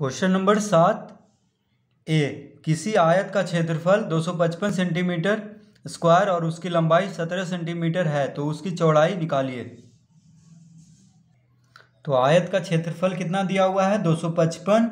question number सात ए किसी आयत का क्षेत्रफल 255 सेंटीमीटर स्क्वायर और उसकी लंबाई 17 सेंटीमीटर है तो उसकी चौड़ाई निकालिए तो आयत का क्षेत्रफल कितना दिया हुआ है 255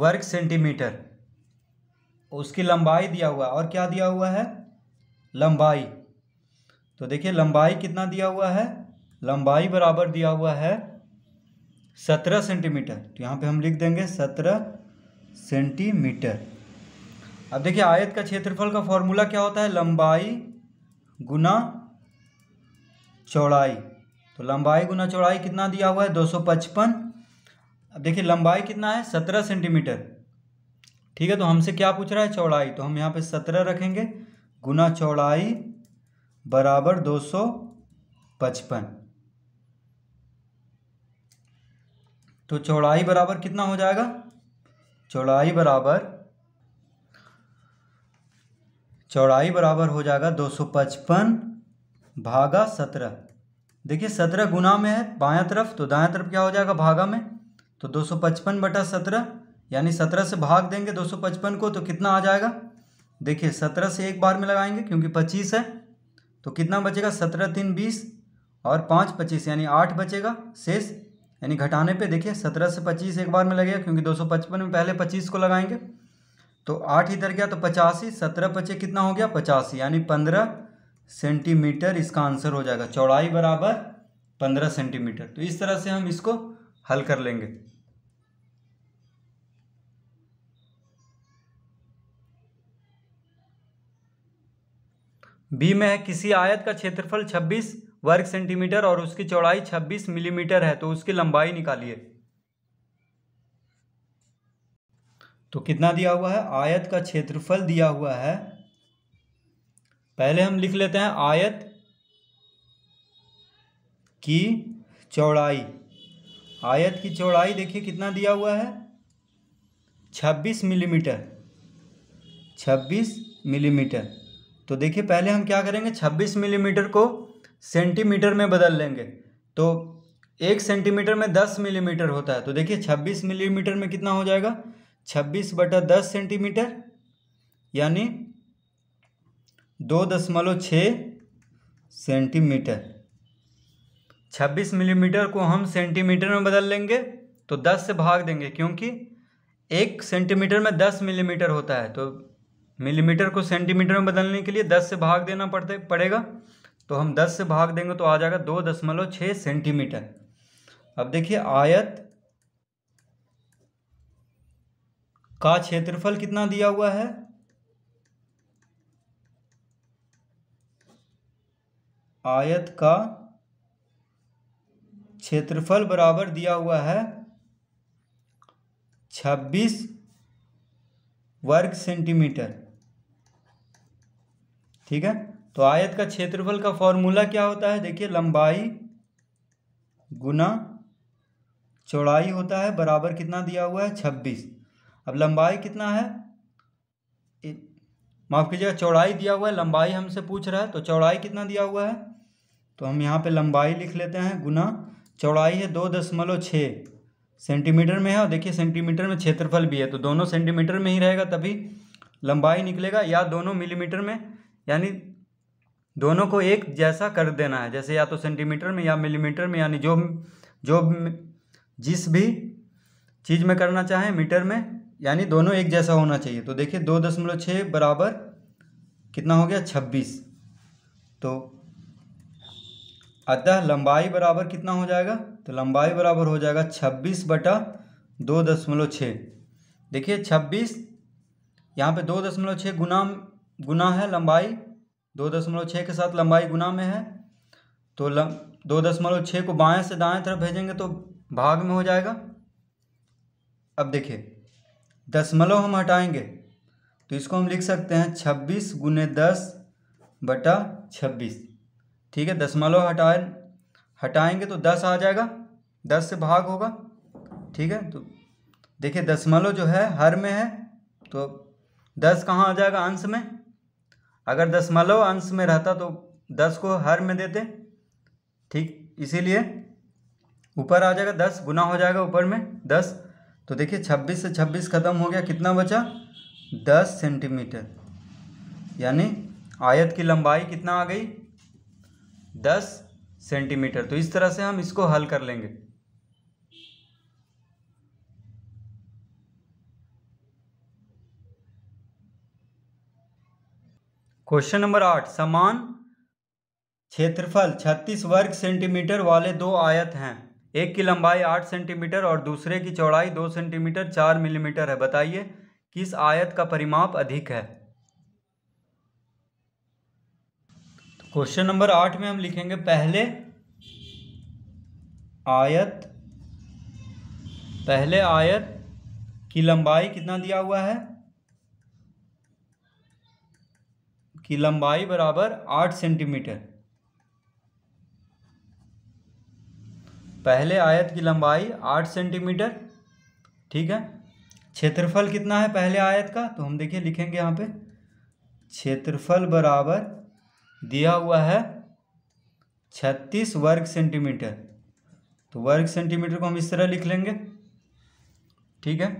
वर्ग सेंटीमीटर उसकी लंबाई दिया हुआ है और क्या दिया हुआ है लंबाई तो देखिए लंबाई कितना दिया हुआ है लंबाई बराबर दिया हुआ है सत्रह सेंटीमीटर तो यहाँ पे हम लिख देंगे सत्रह सेंटीमीटर अब देखिए आयत का क्षेत्रफल का फॉर्मूला क्या होता है लंबाई गुना चौड़ाई तो लंबाई गुना चौड़ाई कितना दिया हुआ है दो सौ पचपन अब देखिए लंबाई कितना है सत्रह सेंटीमीटर ठीक है तो हमसे क्या पूछ रहा है चौड़ाई तो हम यहाँ पे सत्रह रखेंगे गुना चौड़ाई बराबर दो सौ पचपन तो चौड़ाई बराबर कितना हो जाएगा चौड़ाई बराबर चौड़ाई बराबर हो जाएगा दो सौ पचपन भागा सत्रह देखिए सत्रह गुना में है बायां तरफ तो दायां तरफ क्या हो जाएगा भागा में तो दो सौ पचपन बटा सत्रह यानी सत्रह से भाग देंगे दो सौ पचपन को तो कितना आ जाएगा देखिए सत्रह से एक बार में लगाएंगे क्योंकि पच्चीस है तो कितना बचेगा सत्रह तीन बीस और पाँच पच्चीस यानी आठ बचेगा शेष यानी घटाने पे देखिए सत्रह से पच्चीस एक बार में लगेगा क्योंकि दो सौ पचपन में पहले पच्चीस को लगाएंगे तो आठ इधर गया तो पचासी सत्रह पचे कितना हो गया पचासी यानी पंद्रह सेंटीमीटर इसका आंसर हो जाएगा चौड़ाई बराबर पंद्रह सेंटीमीटर तो इस तरह से हम इसको हल कर लेंगे बी में है किसी आयत का क्षेत्रफल 26 वर्ग सेंटीमीटर और उसकी चौड़ाई 26 मिलीमीटर है तो उसकी लंबाई निकालिए तो कितना दिया हुआ है आयत का क्षेत्रफल दिया हुआ है पहले हम लिख लेते हैं आयत की चौड़ाई आयत की चौड़ाई देखिए कितना दिया हुआ है 26 मिलीमीटर 26 मिलीमीटर तो देखिए पहले हम क्या करेंगे 26 मिलीमीटर को सेंटीमीटर में बदल लेंगे तो एक सेंटीमीटर में दस मिलीमीटर होता है तो देखिए छब्बीस मिलीमीटर में कितना हो जाएगा छब्बीस बटा दस सेंटीमीटर यानी दो दशमलव छ सेंटीमीटर छब्बीस मिलीमीटर को हम सेंटीमीटर में बदल लेंगे तो दस से भाग देंगे क्योंकि एक सेंटीमीटर में दस मिलीमीटर होता है तो मिलीमीटर को सेंटीमीटर में बदलने के लिए दस से भाग देना पड़ते पड़ेगा तो हम दस से भाग देंगे तो आ जाएगा दो दशमलव छः सेंटीमीटर अब देखिए आयत का क्षेत्रफल कितना दिया हुआ है आयत का क्षेत्रफल बराबर दिया हुआ है छब्बीस वर्ग सेंटीमीटर ठीक है तो आयत का क्षेत्रफल का फॉर्मूला क्या होता है देखिए लंबाई गुना चौड़ाई होता है बराबर कितना दिया हुआ है छब्बीस अब लंबाई कितना है माफ़ कीजिएगा चौड़ाई दिया हुआ है लंबाई हमसे पूछ रहा है तो चौड़ाई कितना दिया हुआ है तो हम यहाँ पे लंबाई लिख लेते हैं गुना चौड़ाई है दो दशमलव छः सेंटीमीटर में है और देखिए सेंटीमीटर में क्षेत्रफल भी है तो दोनों सेंटीमीटर में ही रहेगा तभी लंबाई निकलेगा या दोनों मिलीमीटर में यानी दोनों को एक जैसा कर देना है जैसे या तो सेंटीमीटर में या मिलीमीटर में यानी जो जो जिस भी चीज़ में करना चाहें मीटर में यानी दोनों एक जैसा होना चाहिए तो देखिए दो दशमलव छः बराबर कितना हो गया छब्बीस तो अतः लंबाई बराबर कितना हो जाएगा तो लंबाई बराबर हो जाएगा छब्बीस बटा दो दशमलव छः देखिए छब्बीस यहाँ पे दो दशमलव छः गुना गुना है लंबाई दो दशमलव छः के साथ लंबाई गुना में है तो लम दो दशमलव छः को बाएं से दाएं तरफ भेजेंगे तो भाग में हो जाएगा अब देखिए दशमलव हम हटाएंगे तो इसको हम लिख सकते हैं छब्बीस गुने दस बटा छब्बीस ठीक है दशमलव हटाए हटाएंगे तो दस आ जाएगा दस से भाग होगा ठीक है तो देखिए दशमलव जो है हर में है तो दस कहाँ आ जाएगा अंश में अगर दशमलव अंश में रहता तो दस को हर में देते ठीक इसीलिए ऊपर आ जाएगा दस गुना हो जाएगा ऊपर में दस तो देखिए छब्बीस से छब्बीस ख़त्म हो गया कितना बचा दस सेंटीमीटर यानी आयत की लंबाई कितना आ गई दस सेंटीमीटर तो इस तरह से हम इसको हल कर लेंगे क्वेश्चन नंबर आठ समान क्षेत्रफल छत्तीस वर्ग सेंटीमीटर वाले दो आयत हैं एक की लंबाई आठ सेंटीमीटर और दूसरे की चौड़ाई दो सेंटीमीटर चार मिलीमीटर है बताइए किस आयत का परिमाप अधिक है क्वेश्चन तो नंबर आठ में हम लिखेंगे पहले आयत पहले आयत की लंबाई कितना दिया हुआ है की लंबाई बराबर आठ सेंटीमीटर पहले आयत की लंबाई आठ सेंटीमीटर ठीक है क्षेत्रफल कितना है पहले आयत का तो हम देखिए लिखेंगे यहाँ पे क्षेत्रफल बराबर दिया हुआ है छत्तीस वर्ग सेंटीमीटर तो वर्ग सेंटीमीटर को हम इस तरह लिख लेंगे ठीक है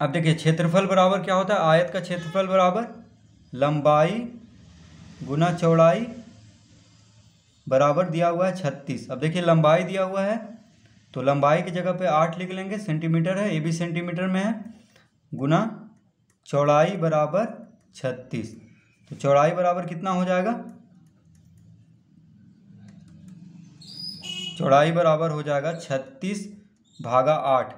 अब देखिए क्षेत्रफल बराबर क्या होता है आयत का क्षेत्रफल बराबर लंबाई गुना चौड़ाई बराबर दिया हुआ है छत्तीस अब देखिए लंबाई दिया हुआ है तो लंबाई की जगह पे आठ लिख लेंगे सेंटीमीटर है ये भी सेंटीमीटर में है गुना चौड़ाई बराबर छत्तीस तो चौड़ाई बराबर कितना हो जाएगा चौड़ाई बराबर हो जाएगा छत्तीस भागा आठ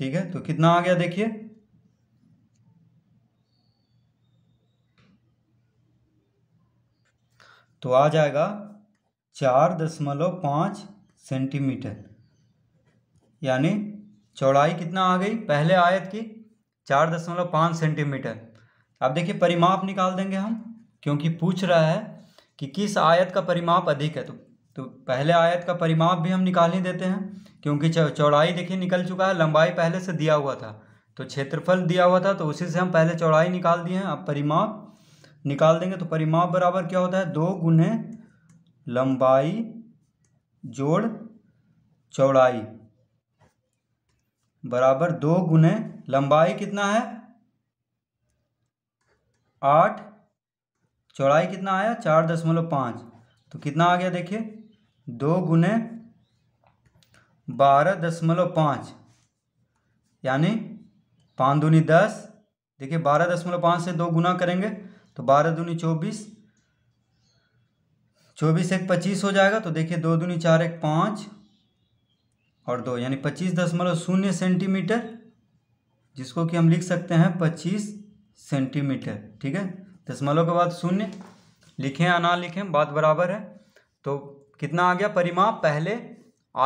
ठीक है तो कितना आ गया देखिए तो आ जाएगा चार दशमलव पाँच सेंटीमीटर यानी चौड़ाई कितना आ गई पहले आयत की चार दशमलव पाँच सेंटीमीटर अब देखिए परिमाप निकाल देंगे हम क्योंकि पूछ रहा है कि किस आयत का परिमाप अधिक है तो तो पहले आयत का परिमाप भी हम निकाल ही देते हैं क्योंकि चौड़ाई देखिए निकल चुका है लंबाई पहले से दिया हुआ था तो क्षेत्रफल दिया हुआ था तो उसी से हम पहले चौड़ाई निकाल दिए हैं अब परिमाप निकाल देंगे तो परिमाप बराबर क्या होता है दो गुने लंबाई जोड़ चौड़ाई बराबर दो गुने लंबाई कितना है आठ चौड़ाई कितना आया चार दशमलव पाँच तो कितना आ गया देखिए दो गुने बारह दशमलव पाँच यानी पाँच दूनी दस देखिए बारह दशमलव पाँच से दो गुना करेंगे तो बारह दूनी चौबीस चौबीस एक पच्चीस हो जाएगा तो देखिए दो दूनी चार एक पाँच और दो यानी पच्चीस दशमलव शून्य सेंटीमीटर जिसको कि हम लिख सकते हैं पच्चीस सेंटीमीटर ठीक है दशमलव के बाद शून्य लिखें या ना लिखें बात बराबर है तो कितना आ गया परिमाप पहले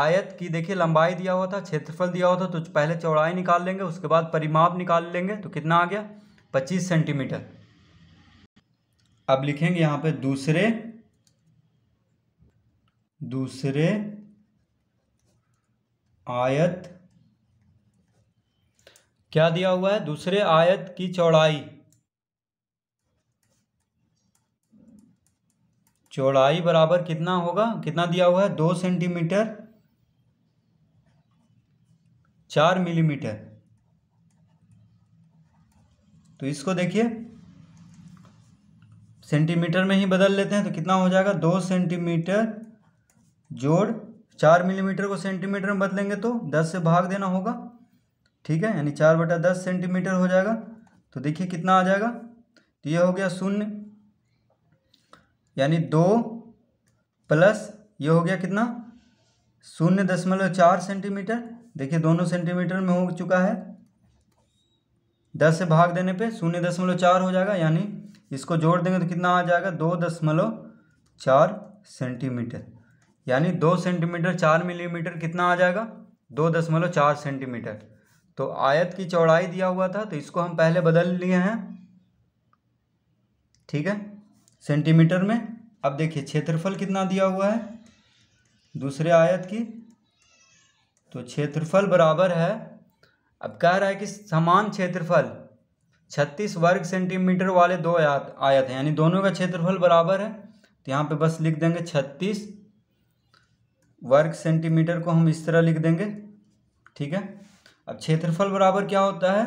आयत की देखिए लंबाई दिया हुआ था क्षेत्रफल दिया हुआ था तो पहले चौड़ाई निकाल लेंगे उसके बाद परिमाप निकाल लेंगे तो कितना आ गया पच्चीस सेंटीमीटर अब लिखेंगे यहां पे दूसरे दूसरे आयत क्या दिया हुआ है दूसरे आयत की चौड़ाई चौड़ाई बराबर कितना होगा कितना दिया हुआ है दो सेंटीमीटर चार मिलीमीटर तो इसको देखिए सेंटीमीटर में ही बदल लेते हैं तो कितना हो जाएगा दो सेंटीमीटर जोड़ चार मिलीमीटर को सेंटीमीटर में बदलेंगे तो दस से भाग देना होगा ठीक है यानी चार बटा दस सेंटीमीटर हो जाएगा तो देखिए कितना आ जाएगा तो ये हो गया शून्य यानी दो प्लस ये हो गया कितना शून्य दशमलव चार सेंटीमीटर देखिए दोनों सेंटीमीटर में हो चुका है दस से भाग देने पे शून्य दशमलव चार हो जाएगा यानी इसको जोड़ देंगे तो कितना आ जाएगा दो दशमलव चार सेंटीमीटर यानी दो सेंटीमीटर चार मिलीमीटर कितना आ जाएगा दो दशमलव चार सेंटीमीटर तो आयत की चौड़ाई दिया हुआ था तो इसको हम पहले बदल लिए हैं ठीक है सेंटीमीटर में अब देखिए क्षेत्रफल कितना दिया हुआ है दूसरे आयत की तो क्षेत्रफल बराबर है अब कह रहा है कि समान क्षेत्रफल छत्तीस वर्ग सेंटीमीटर वाले दो आयत आयत हैं यानी दोनों का क्षेत्रफल बराबर है तो यहाँ पे बस लिख देंगे छत्तीस वर्ग सेंटीमीटर को हम इस तरह लिख देंगे ठीक है अब क्षेत्रफल बराबर क्या होता है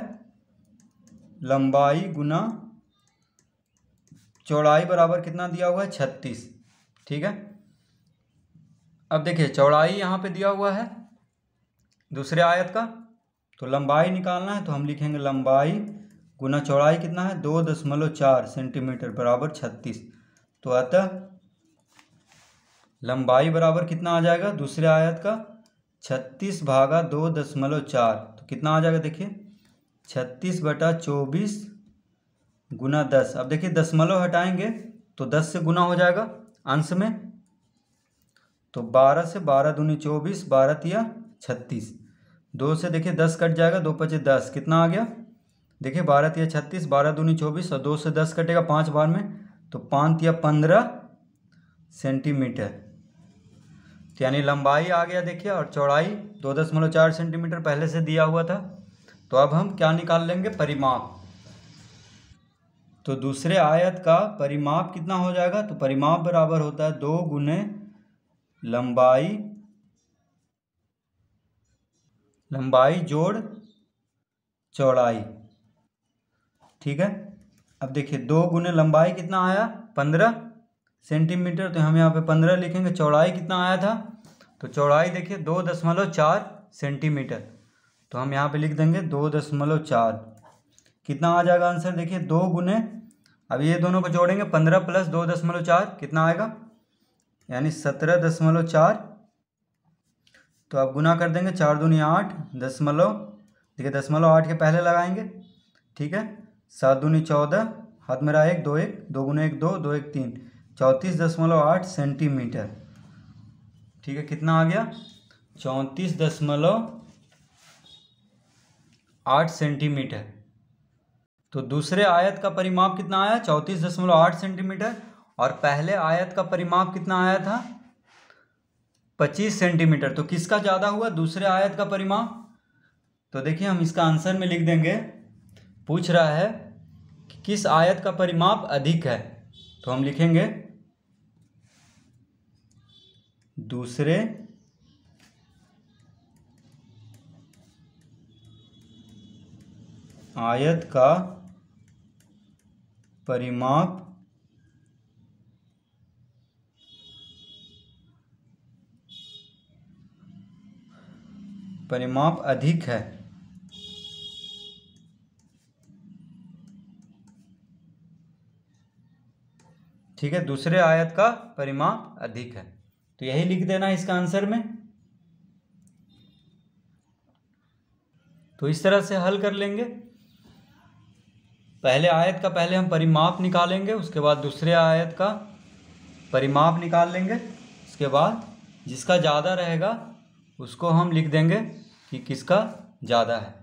लंबाई गुना चौड़ाई बराबर कितना दिया हुआ है छत्तीस ठीक है अब देखिए चौड़ाई यहाँ पे दिया हुआ है दूसरे आयत का तो लंबाई निकालना है तो हम लिखेंगे लंबाई गुना चौड़ाई कितना है दो दशमलव चार सेंटीमीटर बराबर छत्तीस तो अतः लंबाई बराबर कितना आ जाएगा दूसरे आयत का छत्तीस भागा दो दशमलव चार तो कितना आ जाएगा देखिए छत्तीस बटा चौबीस गुना दस अब देखिए दशमलव हटाएंगे तो दस से गुना हो जाएगा अंश में तो बारह से बारह दूनी चौबीस बारह तिया छत्तीस दो से देखिए दस कट जाएगा दो पचे दस कितना आ गया देखिए बारह तिया छत्तीस बारह दूनी चौबीस और दो से दस कटेगा पाँच बार में तो पाँच या पंद्रह सेंटीमीटर तो यानी लंबाई आ गया देखिए और चौड़ाई दो दशमलव चार सेंटीमीटर पहले से दिया हुआ था तो अब हम क्या निकाल लेंगे परिमाप तो दूसरे आयत का परिमाप कितना हो जाएगा तो परिमाप बराबर होता है दो गुने लंबाई लंबाई जोड़ चौड़ाई ठीक है अब देखिए दो गुने लंबाई कितना आया पंद्रह सेंटीमीटर तो हम यहाँ पे पंद्रह लिखेंगे चौड़ाई कितना आया था तो चौड़ाई देखिए दो दशमलव चार सेंटीमीटर तो हम यहाँ पे लिख देंगे दो दशमलव चार कितना आ जाएगा आंसर देखिए दो गुने अब ये दोनों को जोड़ेंगे पंद्रह प्लस दो दशमलव चार कितना आएगा यानी सत्रह दशमलव चार तो अब गुना कर देंगे चार दूनी आठ दशमलव देखिए दशमलव आठ के पहले लगाएंगे ठीक है सात दूनी चौदह हाथ मेरा एक दो एक दो गुना एक दो दो एक तीन चौंतीस दशमलव आठ सेंटीमीटर ठीक है कितना आ गया चौंतीस दशमलव आठ सेंटीमीटर तो दूसरे आयत का परिमाप कितना आया चौंतीस दशमलव आठ सेंटीमीटर और पहले आयत का परिमाप कितना आया था पच्चीस सेंटीमीटर तो किसका ज़्यादा हुआ दूसरे आयत का परिमाप तो देखिए हम इसका आंसर में लिख देंगे पूछ रहा है कि किस आयत का परिमाप अधिक है तो हम लिखेंगे दूसरे आयत का परिमाप परिमाप अधिक है ठीक है दूसरे आयत का परिमाप अधिक है तो यही लिख देना इसका आंसर में तो इस तरह से हल कर लेंगे पहले आयत का पहले हम परिमाप निकालेंगे उसके बाद दूसरे आयत का परिमाप निकाल लेंगे उसके बाद जिसका ज़्यादा रहेगा उसको हम लिख देंगे कि किसका ज़्यादा है